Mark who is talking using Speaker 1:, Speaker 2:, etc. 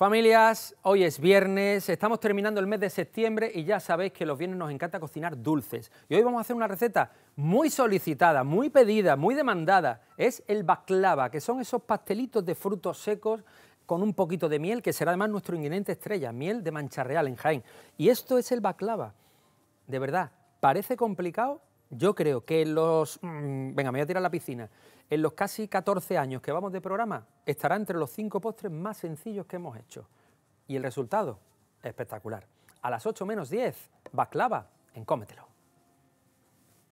Speaker 1: Familias, hoy es viernes, estamos terminando el mes de septiembre y ya sabéis que los viernes nos encanta cocinar dulces. Y hoy vamos a hacer una receta muy solicitada, muy pedida, muy demandada. Es el baklava, que son esos pastelitos de frutos secos con un poquito de miel, que será además nuestro ingrediente estrella, miel de mancha real en Jaén. Y esto es el baklava. De verdad, parece complicado, yo creo que los. Mm, venga, me voy a tirar la piscina. En los casi 14 años que vamos de programa, estará entre los cinco postres más sencillos que hemos hecho. Y el resultado, espectacular. A las 8 menos 10, baklava encómetelo.